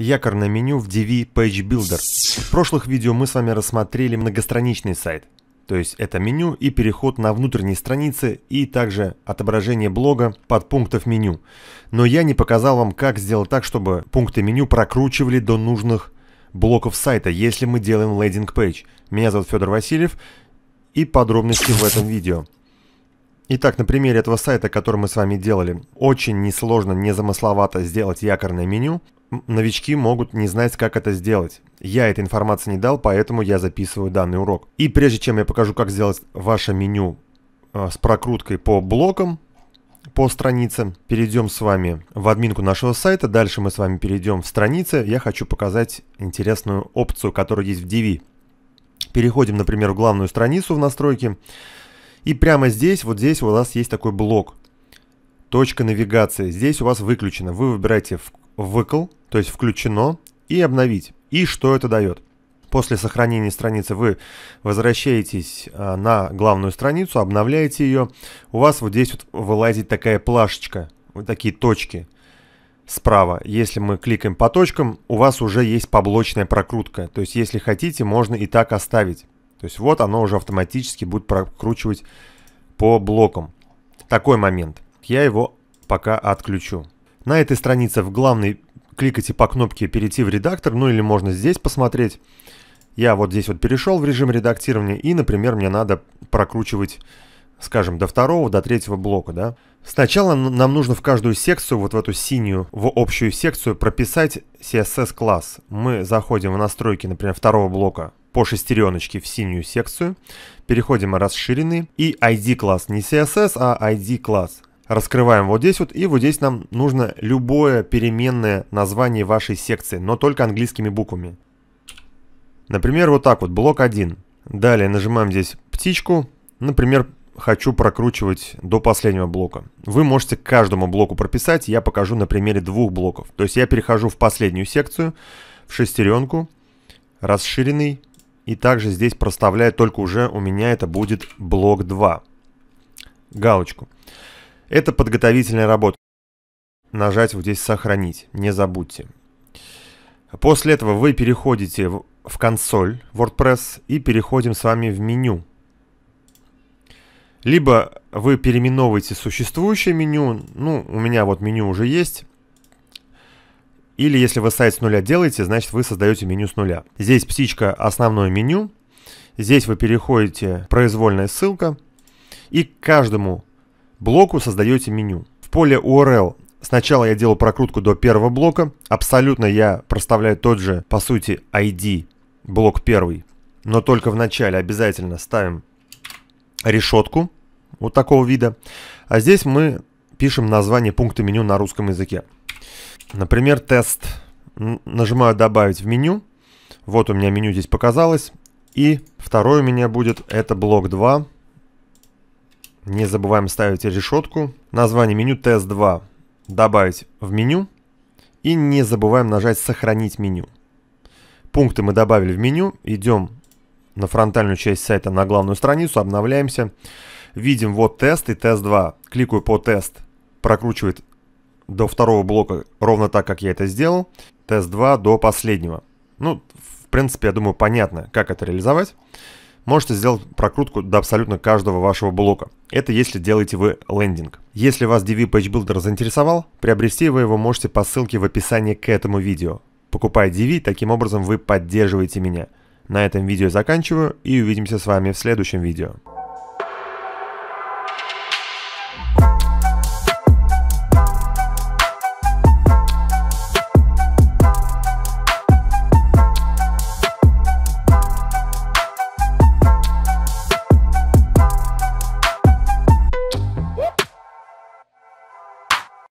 якорное меню в DV Page Builder. В прошлых видео мы с вами рассмотрели многостраничный сайт, то есть это меню и переход на внутренние страницы и также отображение блога под пунктов меню. Но я не показал вам, как сделать так, чтобы пункты меню прокручивали до нужных блоков сайта, если мы делаем лендинг-пейдж. Меня зовут Федор Васильев и подробности в этом видео. Итак, на примере этого сайта, который мы с вами делали, очень несложно, незамысловато сделать якорное меню новички могут не знать, как это сделать. Я этой информации не дал, поэтому я записываю данный урок. И прежде чем я покажу, как сделать ваше меню э, с прокруткой по блокам, по странице. Перейдем с вами в админку нашего сайта. Дальше мы с вами перейдем в страницы. Я хочу показать интересную опцию, которая есть в Divi. Переходим, например, в главную страницу в настройки И прямо здесь, вот здесь у вас есть такой блок. Точка навигации. Здесь у вас выключено. Вы выбираете в выкл, то есть включено, и обновить. И что это дает? После сохранения страницы вы возвращаетесь а, на главную страницу, обновляете ее. У вас вот здесь вот вылазит такая плашечка, вот такие точки справа. Если мы кликаем по точкам, у вас уже есть поблочная прокрутка. То есть, если хотите, можно и так оставить. То есть, вот оно уже автоматически будет прокручивать по блокам. Такой момент. Я его пока отключу. На этой странице в главной кликайте по кнопке «Перейти в редактор», ну или можно здесь посмотреть. Я вот здесь вот перешел в режим редактирования, и, например, мне надо прокручивать, скажем, до второго, до третьего блока, да. Сначала нам нужно в каждую секцию, вот в эту синюю, в общую секцию прописать CSS-класс. Мы заходим в настройки, например, второго блока по шестереночке в синюю секцию, переходим на расширенный и ID-класс, не CSS, а ID-класс раскрываем вот здесь вот, и вот здесь нам нужно любое переменное название вашей секции, но только английскими буквами. Например, вот так вот, блок 1. Далее нажимаем здесь птичку, например, хочу прокручивать до последнего блока. Вы можете к каждому блоку прописать, я покажу на примере двух блоков. То есть я перехожу в последнюю секцию, в шестеренку, расширенный, и также здесь проставляю, только уже у меня это будет блок 2. Галочку. Это подготовительная работа. Нажать вот здесь «Сохранить», не забудьте. После этого вы переходите в консоль WordPress и переходим с вами в меню. Либо вы переименовываете существующее меню, ну, у меня вот меню уже есть, или если вы сайт с нуля делаете, значит вы создаете меню с нуля. Здесь птичка основное меню. Здесь вы переходите произвольная ссылка. И к каждому блоку создаете меню. В поле URL сначала я делаю прокрутку до первого блока. Абсолютно я проставляю тот же, по сути, ID, блок первый. Но только в начале обязательно ставим решетку вот такого вида. А здесь мы пишем название пункта меню на русском языке. Например, тест. Нажимаю «Добавить в меню». Вот у меня меню здесь показалось. И второй у меня будет, это блок 2. Не забываем ставить решетку. Название меню тест2 добавить в меню. И не забываем нажать сохранить меню. Пункты мы добавили в меню. Идем на фронтальную часть сайта на главную страницу, обновляемся. Видим вот тест и тест 2. Кликаю по тест, прокручивает до второго блока ровно так, как я это сделал. Тест 2 до последнего. Ну, в принципе, я думаю, понятно, как это реализовать можете сделать прокрутку до абсолютно каждого вашего блока. Это если делаете вы лендинг. Если вас DV Page Builder заинтересовал, приобрести вы его можете по ссылке в описании к этому видео. Покупая DV, таким образом вы поддерживаете меня. На этом видео заканчиваю и увидимся с вами в следующем видео.